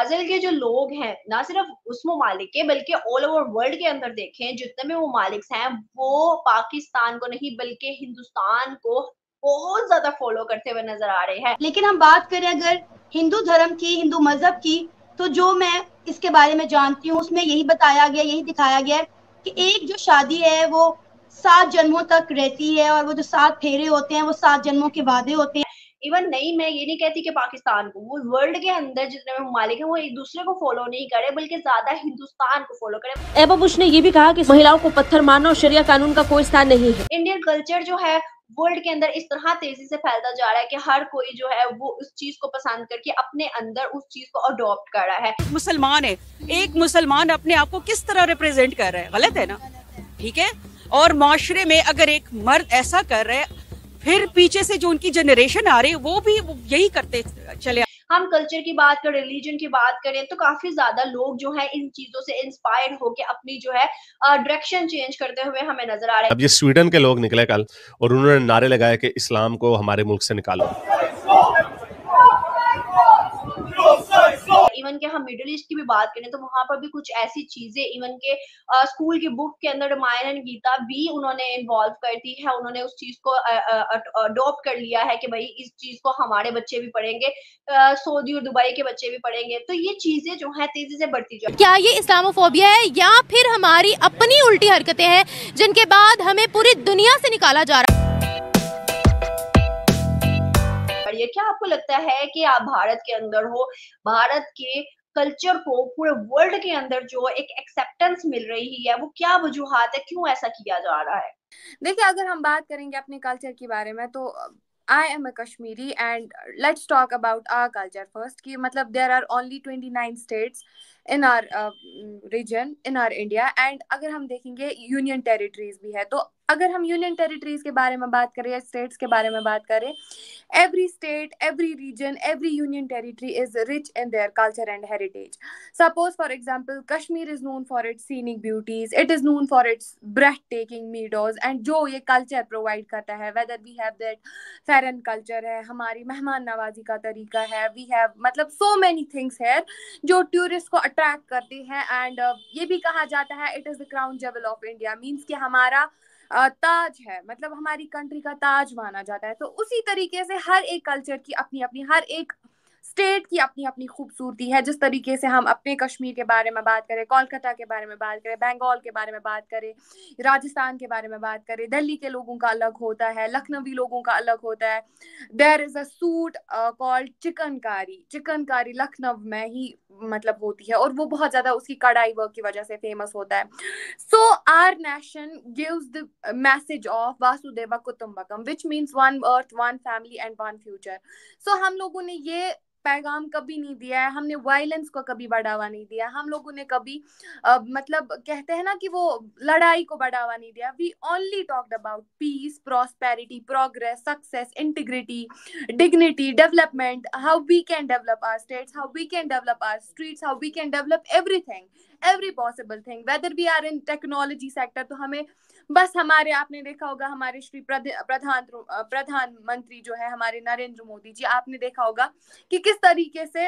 Brazil के जो लोग हैं ना सिर्फ उस ममालिक के बल्कि ऑल ओवर वर्ल्ड के अंदर देखें जितने भी ममालिक हैं वो पाकिस्तान को नहीं बल्कि हिंदुस्तान को बहुत ज्यादा फॉलो करते हुए नजर आ रहे हैं लेकिन हम बात करें अगर हिंदू धर्म की हिंदू मजहब की तो जो मैं इसके बारे में जानती हूँ उसमें यही बताया गया यही दिखाया गया कि एक जो शादी है वो सात जन्मों तक रहती है और वो जो सात फेरे होते हैं वो सात जन्मों के वादे होते हैं इवन नहीं मैं ये नहीं कहती कि पाकिस्तान को वो वर्ल्ड के अंदर जितने भी ममालिक हैं वो एक दूसरे को फॉलो नहीं करे बल्कि ज्यादा हिंदुस्तान को फॉलो करे एबा बुश ने ये भी कहा कि महिलाओं को पत्थर मारना और शरिया कानून का कोई स्थान नहीं है इंडियन कल्चर जो है वर्ल्ड के अंदर इस तरह तेजी से फैलता जा रहा है कि हर कोई जो है वो उस चीज को पसंद करके अपने अंदर उस चीज को अडॉप्ट कर रहा है मुसलमान है एक मुसलमान अपने आप को किस तरह रिप्रेजेंट कर रहा है गलत है ना ठीक है और माशरे में अगर एक मर्द ऐसा कर रहा है फिर पीछे से जो उनकी जनरेशन आ रही है वो भी यही करते चले हम कल्चर की बात करें रिलीजन की बात करें तो काफी ज्यादा लोग जो है इन चीजों से इंस्पायर्ड होकर अपनी जो है डायरेक्शन चेंज करते हुए हमें नजर आ रहे हैं अब ये स्वीडन के लोग निकले कल और उन्होंने नारे लगाए कि इस्लाम को हमारे मुल्क से निकालो इवन के हम मिडिल ईस्ट की भी बात करें तो वहां पर भी कुछ ऐसी चीजें इवन के स्कूल की बुक के अंदर रामायण गीता भी उन्होंने इन्वॉल्व कर दी है उन्होंने उस चीज को अडोप्ट कर लिया है कि भाई इस चीज को हमारे बच्चे भी पढ़ेंगे सऊदी और दुबई के बच्चे भी पढ़ेंगे तो ये चीजें जो है तेजी से बढ़ती जा क्या ये इस्लामोफोबिया है या फिर हमारी अपनी उल्टी हरकतें हैं जिनके बाद हमें पूरी दुनिया से निकाला जा रहा है करिए क्या आपको लगता है कि आप भारत के अंदर हो भारत के कल्चर को पूरे वर्ल्ड के अंदर जो एक एक्सेप्टेंस मिल रही है वो क्या वजूहत है क्यों ऐसा किया जा रहा है देखिए अगर हम बात करेंगे अपने कल्चर के बारे में तो I am a Kashmiri and let's talk about our culture first कि मतलब there are only twenty nine states in our region in our India and अगर हम देखेंगे यूनियन टेरिटरीज भी है तो अगर हम यूनियन टेरिटरीज के बारे में बात करें या स्टेट्स के बारे में बात करें every state every region every union territory is rich in their culture and heritage suppose for example Kashmir is known for its scenic beauties it is known for its breathtaking meadows and जो ये culture provide करता है whether we have that pheran culture है हमारी मेहमान नवाजी का तरीका है वी हैव मतलब सो मैनी थिंग्स है जो टूरिस्ट को अट्रैक्ट करती है एंड ये भी कहा जाता है it is the crown jewel of India means कि हमारा ताज है मतलब हमारी कंट्री का ताज माना जाता है तो उसी तरीके से हर एक कल्चर की अपनी अपनी हर एक स्टेट की अपनी अपनी खूबसूरती है जिस तरीके से हम अपने कश्मीर के बारे में बात करें कोलकाता के बारे में बात करें बंगाल के बारे में बात करें राजस्थान के बारे में बात करें दिल्ली के लोगों का अलग होता है लखनवी लोगों का अलग होता है there is a suit called chikankari chikankari Lucknow में ही मतलब होती है और वो बहुत ज़्यादा उसकी कढ़ाई वर्क की वजह से फेमस होता है so our nation gives the message of Vasudhaiva Kutumbakam which means one earth one family and one future so हम लोगों ने ये पैगाम कभी नहीं दिया है हमने वायलेंस को कभी बढ़ावा नहीं दिया हम लोगों ने कभी आ, मतलब कहते हैं ना कि वो लड़ाई को बढ़ावा नहीं दिया we only talked about peace prosperity progress success integrity dignity development how we can develop our states how we can develop our streets how we can develop everything every possible thing whether we are in technology sector तो हमें बस हमारे आपने देखा होगा हमारे श्री प्रधान प्रधानमंत्री जो है हमारे नरेंद्र मोदी जी आपने देखा होगा कि किस तरीके से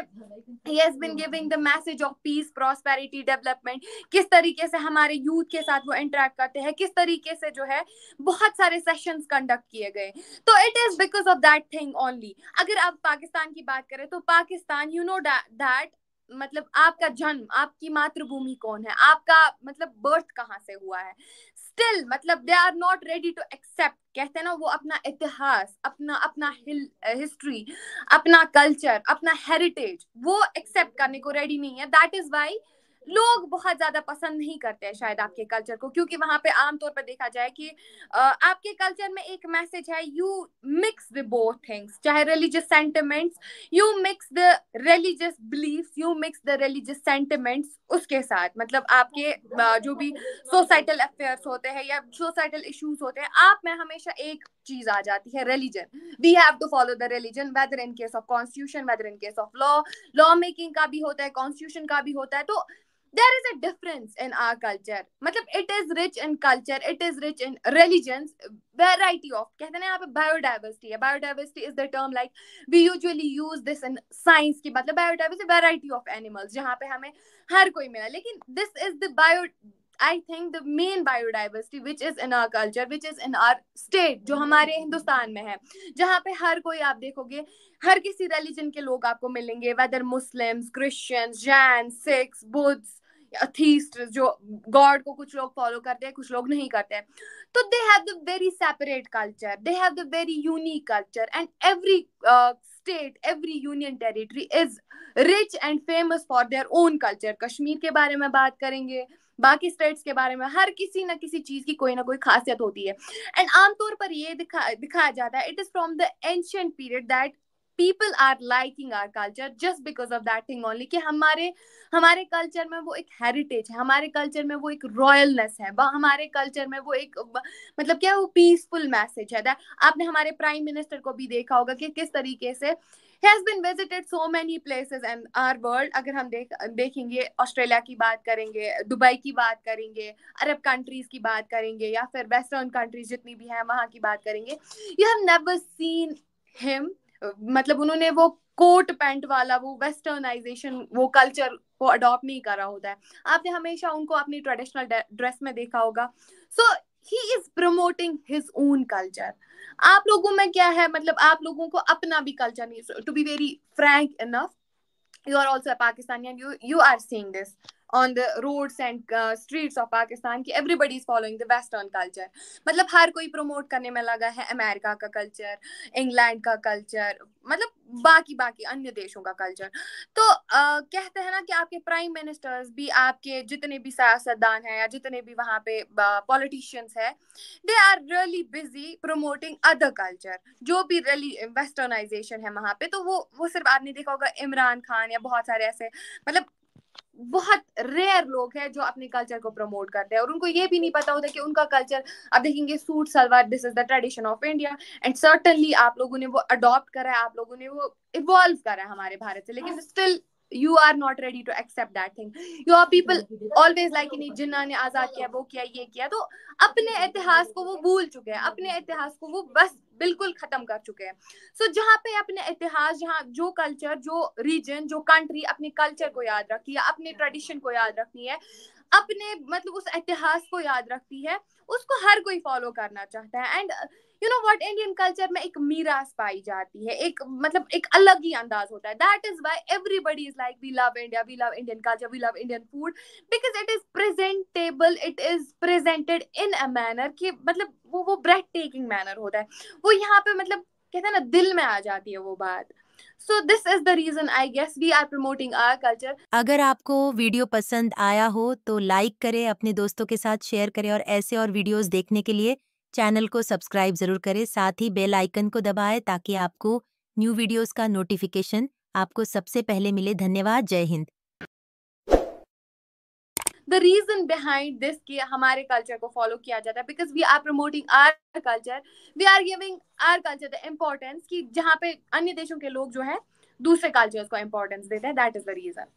has been giving the message of peace prosperity development किस तरीके से हमारे यूथ के साथ वो इंटरेक्ट करते हैं किस तरीके से जो है बहुत सारे सेशंस कंडक्ट किए गए तो it is because of that thing only अगर आप पाकिस्तान की बात करें तो पाकिस्तान यू नो दैट मतलब आपका जन्म आपकी मातृभूमि कौन है आपका मतलब बर्थ कहाँ से हुआ है स्टिल मतलब they are not ready to accept कहते हैं ना वो अपना इतिहास अपना अपना हिस्ट्री अपना कल्चर अपना हेरिटेज वो एक्सेप्ट करने को रेडी नहीं है दैट इज वाई लोग बहुत ज्यादा पसंद नहीं करते हैं शायद आपके कल्चर को क्योंकि वहां पे आमतौर पर देखा जाए कि आपके कल्चर में एक मैसेज है you mix the both things चाहे religious sentiments you mix the religious belief you mix the religious sentiments उसके साथ मतलब आपके जो भी सोसाइटल अफेयर्स होते हैं या सोसाइटल इशूज होते हैं आप में हमेशा एक चीज आ जाती है religion we have to follow the religion whether in case of constitution whether in case of law law making का भी होता है कॉन्स्टिट्यूशन का भी होता है तो there is a difference in our culture मतलब it is rich in culture it is rich in religion variety of कहते हैं यहाँ पे बायोडाइवर्सिटी है biodiversity is the term like we usually use this in science की मतलब biodiversity variety of animals जहाँ पे हमें हर कोई मिला लेकिन this is the bio I think the main biodiversity which is in our culture which is in our state जो हमारे हिंदुस्तान में है जहाँ पे हर कोई आप देखोगे हर किसी रिलीजन के लोग आपको मिलेंगे whether Muslim Christian Jain Sikhs Buddh atheist जो गॉड को कुछ लोग फॉलो करते हैं कुछ लोग नहीं करते हैं तो they have the very separate culture they have the very unique culture and every state every union territory is rich and famous for their own culture Kashmir के बारे में बात करेंगे बाकी स्टेट्स के बारे में हर किसी ना किसी चीज की कोई ना कोई खासियत होती है एंड आमतौर पर ये दिखा दिखाया जाता है it is from the ancient period that people are liking our culture just because of that thing only कि हमारे हमारे कल्चर में वो एक हेरिटेज है हमारे कल्चर में वो एक रॉयलनेस है हमारे कल्चर में वो एक मतलब क्या वो पीसफुल मैसेज है आपने हमारे प्राइम मिनिस्टर को भी देखा होगा कि किस तरीके से has been visited so many places and our world अगर हम देख देखेंगे ऑस्ट्रेलिया की बात करेंगे दुबई की बात करेंगे अरब कंट्रीज की बात करेंगे या फिर वेस्टर्न कंट्रीज जितनी भी हैं वहाँ की बात करेंगे you have never seen him मतलब उन्होंने वो कोट पैंट वाला वो वेस्टर्नाइजेशन वो कल्चर को अडॉप्ट नहीं करा होता है आपने हमेशा उनको अपनी ट्रेडिशनल ड्रेस में देखा होगा so he is promoting his own culture आप लोगों में क्या है मतलब आप लोगों को अपना भी कल्चर नहीं to be very frank enough you are also Pakistani and you you are seeing this on the roads and streets of Pakistan की everybody is following the western culture मतलब हर कोई प्रमोट करने में लगा है अमेरिका का कल्चर इंग्लैंड का कल्चर मतलब बाकी बाकी अन्य देशों का कल्चर तो कहते हैं ना कि आपके प्राइम मिनिस्टर्स भी आपके जितने भी सियासतदान हैं या जितने भी वहाँ पे पॉलिटिशियंस हैं they are really busy promoting other culture जो भी रियली वेस्टर्नाइजेशन है वहाँ पे तो वो वो सिर्फ आपने देखा होगा इमरान खान या बहुत सारे ऐसे मतलब बहुत रेयर लोग हैं जो अपने कल्चर को प्रमोट करते हैं और उनको ये भी नहीं पता होता कि उनका कल्चर आप देखेंगे suit salwar this is the tradition of India and certainly आप लोगों ने वो अडॉप्ट करा है आप लोगों ने वो इवॉल्व करा है हमारे भारत से लेकिन still you are not ready to accept that thing are people always like नहीं जिन्ना ने आजाद किया वो किया ये किया तो अपने इतिहास को वो भूल चुके हैं अपने इतिहास को वो बस बिल्कुल खत्म कर चुके हैं सो so, जहाँ पे अपने इतिहास जहाँ जो कल्चर जो रीजन जो कंट्री अपने कल्चर को याद रखी है अपने ट्रेडिशन को याद रखनी है अपने मतलब उस इतिहास को याद रखती है उसको हर कोई फॉलो करना चाहता है and you know what Indian culture में एक मीरास पाई जाती है एक मतलब एक अलग ही अंदाज होता है that is why everybody is like we love India we love Indian culture we love Indian food because it is presentable it is presented in a manner कि मतलब वो वो ब्रेथ टेकिंग मैनर होता है वो यहाँ पे मतलब कहते हैं ना दिल में आ जाती है वो बात so this is the reason I guess we are promoting our culture अगर आपको वीडियो पसंद आया हो तो लाइक करें अपने दोस्तों के साथ शेयर करें और ऐसे और वीडियोस देखने के लिए चैनल को सब्सक्राइब जरूर करें साथ ही बेल आइकन को दबाएं ताकि आपको न्यू वीडियोस का नोटिफिकेशन आपको सबसे पहले मिले धन्यवाद जय हिंद द रीजन बिहाइंड दिस कि हमारे कल्चर को फॉलो किया जाता है because we are promoting our culture we are giving our culture the importance कि जहाँ पे अन्य देशों के लोग जो है दूसरे कल्चर्स को इम्पोर्टेंस देते हैं दैट इज द रीजन